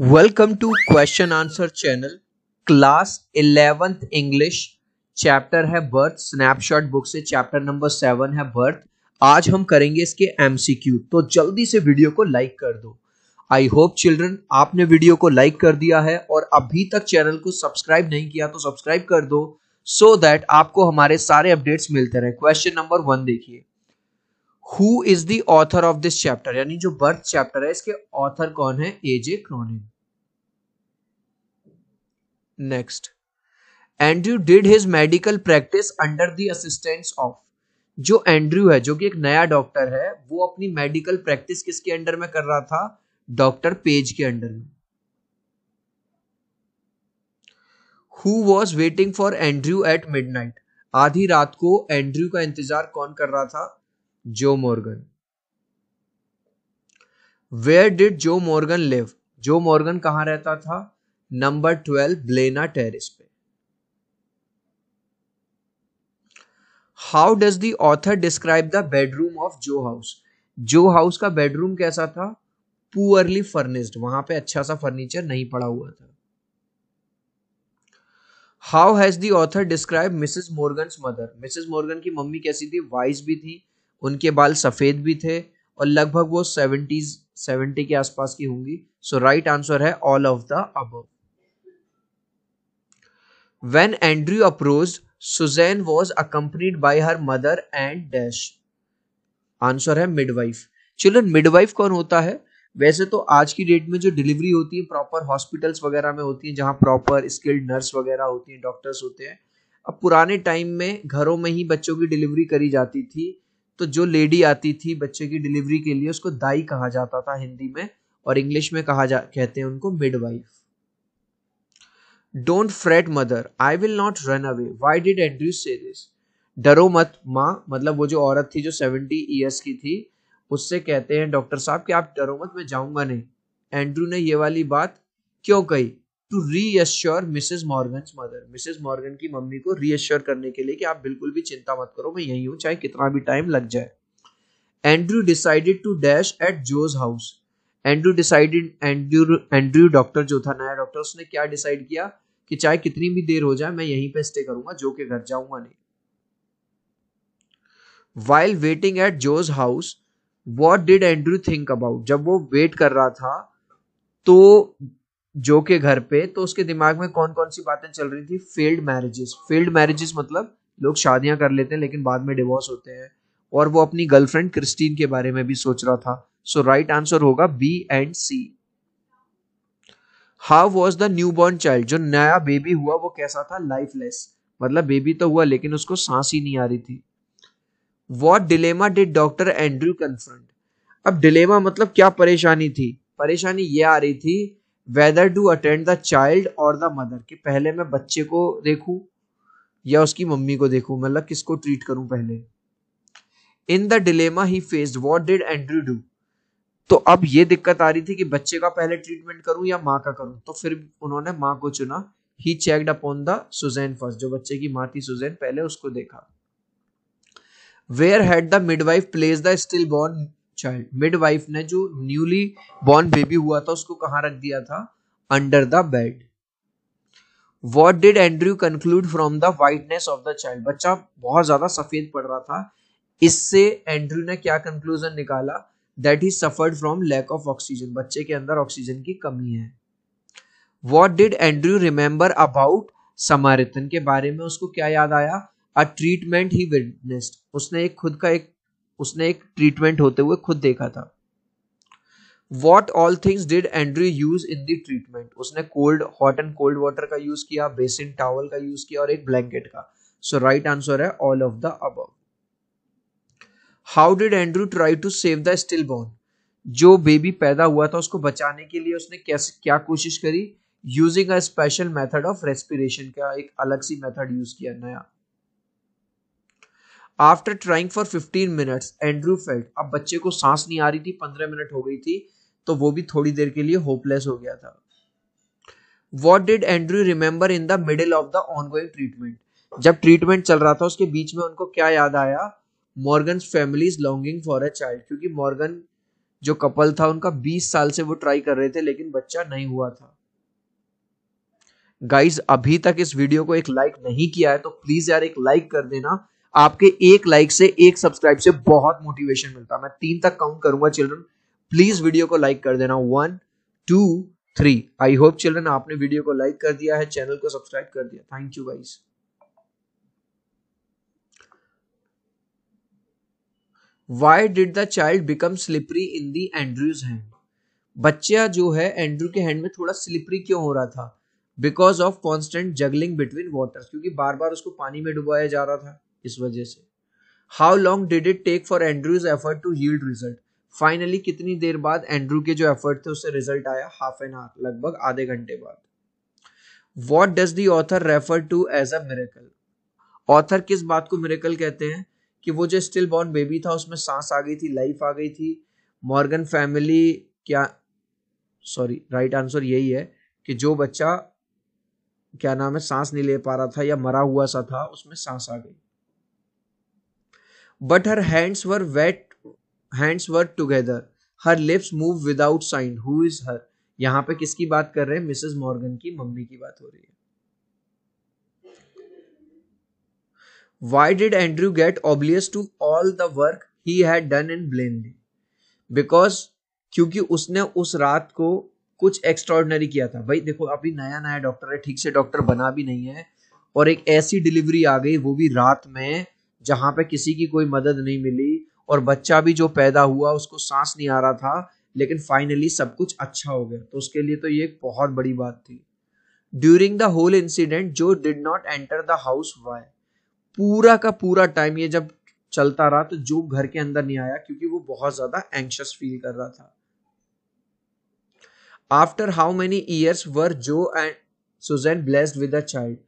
welcome to question answer channel class eleventh English chapter है birth snapshot book से chapter number seven है birth आज हम करेंगे इसके एमसीक्यू तो जल्दी से वीडियो को लाइक कर दो आई होप चिल्ड्रन आपने वीडियो को लाइक कर दिया है और अभी तक चैनल को सब्सक्राइब नहीं किया तो सब्सक्राइब कर दो सो so दैट आपको हमारे सारे अपडेट्स मिलते रहे क्वेश्चन नंबर वन देखिए who is the author of this chapter यानी जो बर्थ चैप्टर है इसके ऑथर कौन है A J Cronin next Andrew did his medical practice under the assistance of जो एंड्रू है जो कि एक नया डॉक्टर है वो अपनी मेडिकल प्रैक्टिस किसके अंडर में कर रहा था डॉक्टर पेज के अंडर में who was waiting for Andrew at midnight आधी रात को एंड्रू का इंतजार कौन कर रहा था Joe Morgan where did Joe Morgan live Joe Morgan कहां रहता था नंबर ट्वेल्व ब्लेना टेरिस पे how does the author describe the bedroom of Joe house Joe house का बेडरूम कैसा था पुअरली फर्निस्ड वहां पे अच्छा सा फर्नीचर नहीं पड़ा हुआ था how has the author describe Mrs Morgan mother Mrs Morgan की मम्मी कैसी थी वाइज भी थी उनके बाल सफ़ेद भी थे और लगभग वो सेवेंटीज सेवेंटी के आसपास की होंगी सो राइट आंसर है ऑल ऑफ द अब when Andrew approach Susan was accompanied by her mother and dash answer है मिडवाइफ चिल्ड्रन मिडवाइफ कौन होता है वैसे तो आज की डेट में जो डिलीवरी होती है प्रॉपर हॉस्पिटल्स वगैरह में होती है जहाँ प्रॉपर स्किल्ड नर्स वगैरह होती हैं डॉक्टर्स होते हैं अब पुराने टाइम में घरों में ही बच्चों की डिलीवरी करी जाती थी तो जो लेडी आती थी बच्चे की डिलीवरी के लिए उसको दाई कहा जाता था हिंदी में और इंग्लिश में कहा जा कहते हैं उनको midwife don't fret mother I will not run away why did Andrew say this डरो मत माँ मतलब वो जो औरत थी जो सेवेंटी ईयर्स की थी उससे कहते हैं डॉक्टर साहब कि आप डरो मत मैं जाऊंगा नहीं एंड्रू ने ये वाली बात क्यों कही to reassure Mrs Morgan mother Mrs Morgan की मम्मी को रीअश्योर करने के लिए कि आप बिल्कुल भी चिंता मत करो मैं यही हूँ चाहे कितना भी टाइम लग जाए Andrew decided to dash at Joe's house Andrew decided Andrew Andrew doctor जो था नया डॉक्टर उसने क्या डिसाइड किया कि चाहे कितनी भी देर हो जाए मैं यहीं पे स्टे करूंगा जो के घर जाऊंगा नहीं while waiting at Joe's house what did Andrew think about जब वो वेट कर रहा था तो जो के घर पे तो उसके दिमाग में कौन कौन सी बातें चल रही थी फेल्ड मैरिजेस फेल्ड मैरिजेस मतलब लोग शादियां कर लेते हैं लेकिन बाद में डिवोर्स होते हैं और वो अपनी गर्लफ्रेंड क्रिस्टीन के बारे में भी सोच रहा था सो राइट आंसर होगा B and C how was the new born child जो नया बेबी हुआ वो कैसा था लाइफलेस मतलब बेबी तो हुआ लेकिन उसको सांस ही नहीं आ रही थी what dilemma did doctor Andrew confront अब डिलेमा मतलब क्या परेशानी थी परेशानी ये आ रही थी whether to attend the child or the mother कि पहले मैं बच्चे को देखूं या उसकी मम्मी को देखूं मतलब किसको ट्रीट करूं पहले in the dilemma he faced what did Andrew do तो अब ये दिक्कत आ रही थी कि बच्चे का पहले ट्रीटमेंट करूं या माँ का करूं तो फिर उन्होंने माँ को चुना he checked upon the Susan first जो बच्चे की माँ थी सुजैन पहले उसको देखा where had the midwife place the still born child midwife ने जो न्यूली बॉर्न बेबी हुआ था उसको कहाँ रख दिया था under the bed what did Andrew conclude from the whiteness of the child बच्चा बहुत ज्यादा सफेद पड़ रहा था इससे एंड्रू ने क्या कंक्लूजन निकाला that he suffered from lack of oxygen बच्चे के अंदर ऑक्सीजन की कमी है what did Andrew remember about Samaritan के बारे में उसको क्या याद आया अ ट्रीटमेंट ही विटनेस्ड उसने एक खुद का एक उसने एक ट्रीटमेंट होते हुए खुद देखा था what all things did Andrew use in the treatment उसने cold hot and cold water का यूज किया बेसिन टावल का यूज किया और एक ब्लैंकेट का सो राइट आंसर है ऑल ऑफ द अब how did Andrew try to save the still born जो बेबी पैदा हुआ था उसको बचाने के लिए उसने कैसे क्या कोशिश करी using a special method of respiration का एक अलग सी मेथड यूज किया नया after trying for fifteen minutes Andrew felt अब बच्चे को सांस नहीं आ रही थी पंद्रह मिनट हो गई थी तो वो भी थोड़ी देर के लिए होपलेस हो गया था what did Andrew remember in the middle of the on going treatment जब ट्रीटमेंट चल रहा था उसके बीच में उनको क्या याद आया Morgan family is longing for a child क्योंकि मॉर्गन जो कपल था उनका 20 साल से वो ट्राई कर रहे थे लेकिन बच्चा नहीं हुआ था गाइज अभी तक इस वीडियो को एक लाइक नहीं किया है तो प्लीज यार एक लाइक कर देना आपके एक लाइक से एक सब्सक्राइब से बहुत मोटिवेशन मिलता है मैं तीन तक काउंट करूंगा चिल्ड्रन प्लीज वीडियो को लाइक कर देना one two three I hope children आपने वीडियो को लाइक कर दिया है चैनल को सब्सक्राइब कर दिया thank you guys why did the child become slippery in the Andrew's hand बच्चा जो है एंड्रू के हैंड में थोड़ा स्लिपरी क्यों हो रहा था because of constant juggling between water क्योंकि बार बार उसको पानी में डुबाया जा रहा था इस वजह से how long did it take for Andrew's effort to yield result finally कितनी देर बाद एंड्रू के जो एफर्ट थे उससे रिजल्ट आया हाफ एन आवर लगभग आधे घंटे बाद what does the author refer to as a miracle author किस बात को मेरेकल कहते हैं कि वो जो स्टिल बॉर्न बेबी था उसमें सांस आ गई थी लाइफ आ गई थी मॉर्गन फैमिली क्या सॉरी राइट आंसर यही है कि जो बच्चा क्या नाम है सांस नहीं ले पा रहा था या मरा हुआ सा था उसमें सांस आ गई but her hands were wet hands were together her lips move without sign who is her यहाँ पे किसकी बात कर रहे हैं मिसेस मॉर्गन की मम्मी की बात हो रही है why did andrew get oblivious to all the work he had done in blindy because क्योंकि उसने उस रात को कुछ एक्स्ट्रॉर्डनरी किया था भाई देखो अभी नया नया डॉक्टर है ठीक से डॉक्टर बना भी नहीं है और एक ऐसी डिलीवरी आ गई वो भी रात में जहाँ पे किसी की कोई मदद नहीं मिली और बच्चा भी जो पैदा हुआ उसको सांस नहीं आ रहा था लेकिन फाइनली सब कुछ अच्छा हो गया तो उसके लिए तो ये एक बहुत बड़ी बात थी during the whole incident Joe did not enter the house why पूरा का पूरा टाइम ये जब चलता रहा तो जो घर के अंदर नहीं आया क्योंकि वो बहुत ज्यादा एंक्शस फील कर रहा था after how many years were Joe and Susan blessed with a child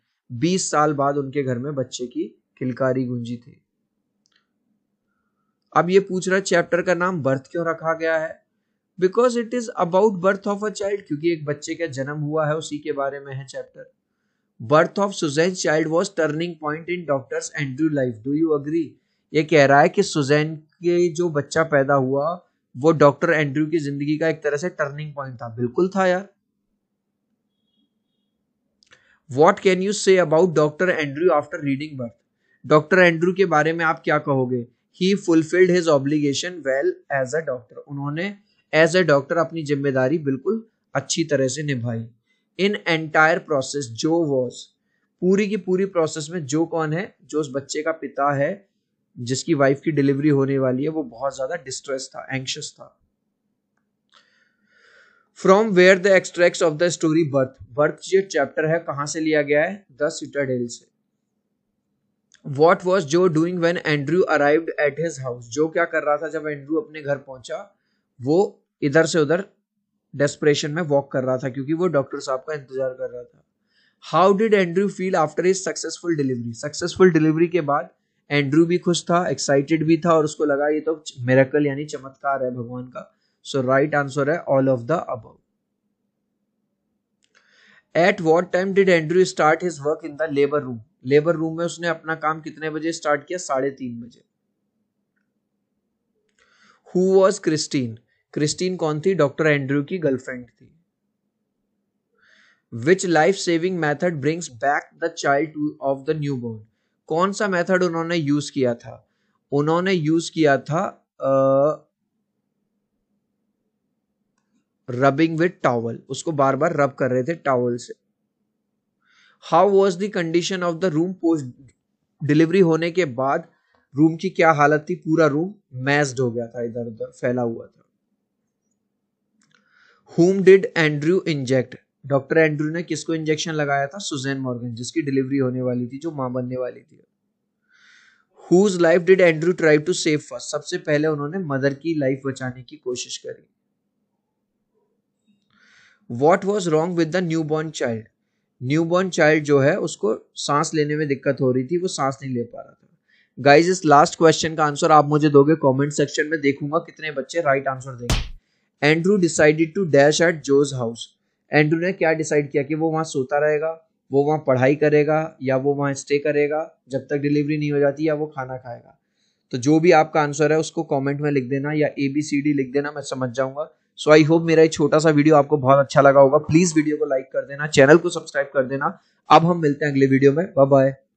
20 साल बाद उनके घर में बच्चे की किलकारी गुंजी थी अब ये पूछ रहा चैप्टर का नाम बर्थ क्यों रखा गया है because it is about birth of a child क्योंकि एक बच्चे का जन्म हुआ है उसी के बारे में है chapter birth of Susan child was turning point in doctor's Andrew life do you agree ये कह रहा है कि सुजैन के जो बच्चा पैदा हुआ वो डॉक्टर एंड्रू की जिंदगी का एक तरह से टर्निंग पॉइंट था बिल्कुल था यार what can you say about doctor Andrew after reading birth doctor Andrew के बारे में आप क्या कहोगे he fulfilled his obligation well as a doctor उन्होंने एज अ डॉक्टर अपनी जिम्मेदारी बिल्कुल अच्छी तरह से निभाई in entire process Joe was पूरी की पूरी प्रोसेस में जो कौन है जो उस बच्चे का पिता है जिसकी वाइफ की डिलीवरी होने वाली है वो बहुत ज्यादा डिस्ट्रेस था एंक्शस था from where the extract of the story birth birth जो चैप्टर है कहाँ से लिया गया है द सिटाडेल से what was Joe doing when Andrew arrive at his house Joe क्या कर रहा था जब एंड्रू अपने घर पहुंचा वो इधर से उधर डेस्परेशन में वॉक कर रहा था क्योंकि वो डॉक्टर साहब का इंतजार कर रहा था how did Andrew feel after his successful delivery successful delivery के बाद एंड्रू भी खुश था एक्साइटेड भी था और उसको लगा ये तो मेरेकल यानी चमत्कार है भगवान का सो राइट आंसर है all of the about at what time did Andrew start his work in the labour room labour room में उसने अपना काम कितने बजे स्टार्ट किया साढ़े तीन बजे हु वॉज क्रिस्टीन क्रिस्टीन कौन थी डॉक्टर एंड्रू की गर्लफ्रेंड थी which life saving method brings back the child of the new born कौन सा मैथड उन्होंने यूज किया था उन्होंने यूज किया था रबिंग विद टॉवल उसको बार बार रब कर रहे थे टॉवल से how was the condition of the room post delivery होने के बाद रूम की क्या हालत थी पूरा रूम मैस्ड हो गया था इधर उधर फैला हुआ था whom did Andrew inject doctor Andrew ने किसको इंजेक्शन लगाया था सुजैन मॉर्गन जिसकी डिलीवरी होने वाली थी जो मां बनने वाली थी whose life did Andrew try to save first सबसे पहले उन्होंने मदर की लाइफ बचाने की कोशिश करी what was wrong with the new born child new born child जो है उसको सांस लेने में दिक्कत हो रही थी वो सांस नहीं ले पा रहा था गाइज इस लास्ट क्वेश्चन का आंसर आप मुझे दोगे कॉमेंट सेक्शन में देखूंगा कितने बच्चे राइट आंसर देंगे Andrew decided to dash at Joe's house Andrew ने क्या डिसाइड किया कि वो वहाँ सोता रहेगा वो वहाँ पढ़ाई करेगा या वो वहाँ स्टे करेगा जब तक डिलीवरी नहीं हो जाती या वो खाना खाएगा तो जो भी आपका आंसर है उसको कमेंट में लिख देना या ए बी सी डी लिख देना मैं समझ जाऊंगा सो आई होप मेरा ये छोटा सा वीडियो आपको बहुत अच्छा लगा होगा प्लीज वीडियो को लाइक कर देना चैनल को सब्सक्राइब कर देना अब हम मिलते हैं अगले वीडियो में बाय बाय